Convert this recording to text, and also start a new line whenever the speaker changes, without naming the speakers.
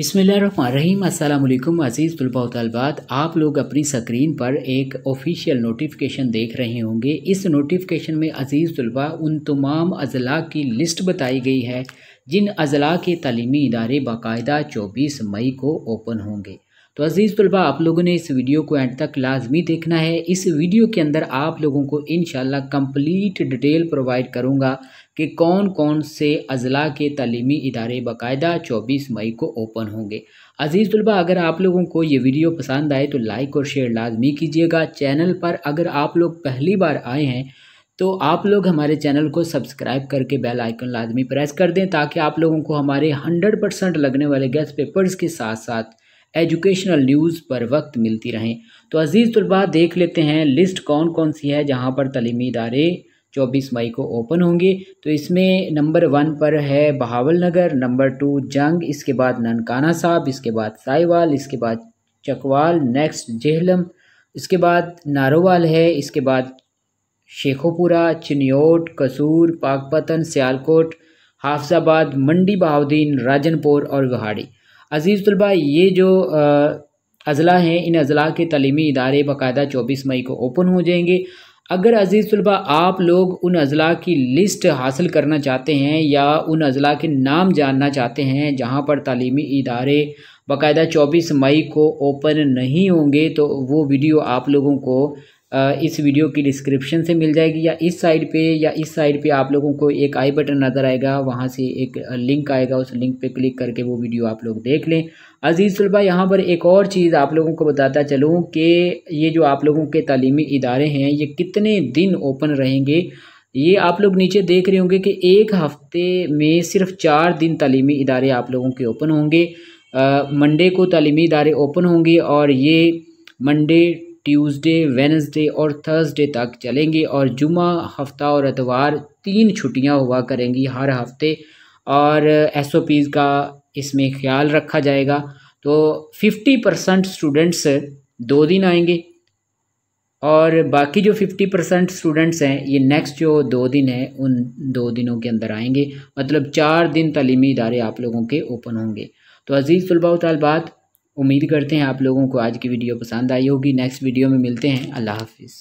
बिसमीम अल्लाम अज़ीज़ तलबा तलबात आप लोग अपनी स्क्रीन पर एक ऑफिशियल नोटिफिकेशन देख रहे होंगे इस नोटिफिकेशन में अज़ीज़ तलबा उन तमाम अजला की लिस्ट बताई गई है जिन अजला के तलीमी इदारे बाकायदा 24 मई को ओपन होंगे तो अज़ीज़ तलबा आप लोगों ने इस वीडियो को एंड तक लाजमी देखना है इस वीडियो के अंदर आप लोगों को इन कंप्लीट डिटेल प्रोवाइड करूँगा कि कौन कौन से अजला के तलीमी इदारे बाकायदा 24 मई को ओपन होंगे अज़ीज़ तलबा अगर आप लोगों को ये वीडियो पसंद आए तो लाइक और शेयर लाजमी कीजिएगा चैनल पर अगर आप लोग पहली बार आए हैं तो आप लोग हमारे चैनल को सब्सक्राइब करके बेल आइकन लाजमी प्रेस कर दें ताकि आप लोगों को हमारे 100 परसेंट लगने वाले गेस्ट पेपर्स के साथ साथ एजुकेशनल न्यूज़ पर वक्त मिलती रहें तो अज़ीज़ तलबा देख लेते हैं लिस्ट कौन कौन सी है जहाँ पर तलीमी इदारे चौबीस मई को ओपन होंगे तो इसमें नंबर वन पर है बहावल नगर नंबर टू जंग इसके बाद ननकाना साहब इसके बाद साईवाल इसके बाद चकवाल नेक्स्ट जेहलम इसके बाद नारोवाल है इसके बाद शेखोपुरा चिनियोट कसूर पाकपतन सियालकोट हाफजाबाद मंडी बहाउद्दीन राजनपुर और गहाड़ी अज़ीज़ तलबा ये जो अज़ला हैं इन अज़ला के तलीमी इदारे बाकायदा चौबीस मई को ओपन हो जाएंगे अगर अज़ीज़ तलबा आप लोग उन अज़ला की लिस्ट हासिल करना चाहते हैं या उन अज़ला के नाम जानना चाहते हैं जहाँ पर तलीमी इदारे बाकायदा चौबीस मई को ओपन नहीं होंगे तो वो वीडियो आप लोगों को इस वीडियो की डिस्क्रिप्शन से मिल जाएगी या इस साइड पे या इस साइड पे आप लोगों को एक आई बटन नज़र आएगा वहाँ से एक लिंक आएगा उस लिंक पे क्लिक करके वो वीडियो आप लोग देख लें अज़ीज़ यहाँ पर एक और चीज़ आप लोगों को बताता चलूँ कि ये जो आप लोगों के तलीमी इदारे हैं ये कितने दिन ओपन रहेंगे ये आप लोग नीचे देख रहे होंगे कि एक हफ़्ते में सिर्फ चार दिन तलीमी इदारे आप लोगों के ओपन होंगे मंडे को तलीमी इदारे ओपन होंगे और ये मंडे ट्यूसडे वेनसडे और थर्सडे तक चलेंगे और जुमा हफ्ता और एतवार तीन छुट्टियां हुआ करेंगी हर हफ्ते और एस ओ पीज़ का इसमें ख्याल रखा जाएगा तो फिफ्टी परसेंट स्टूडेंट्स दो दिन आएंगे और बाकी जो फिफ्टी परसेंट स्टूडेंट्स हैं ये नेक्स्ट जो दो दिन है उन दो दिनों के अंदर आएंगे मतलब चार दिन तलीमी इदारे आप लोगों के ओपन होंगे तो अज़ीज़ तलबा तलबात उम्मीद करते हैं आप लोगों को आज की वीडियो पसंद आई होगी नेक्स्ट वीडियो में मिलते हैं अल्लाह हाफिज़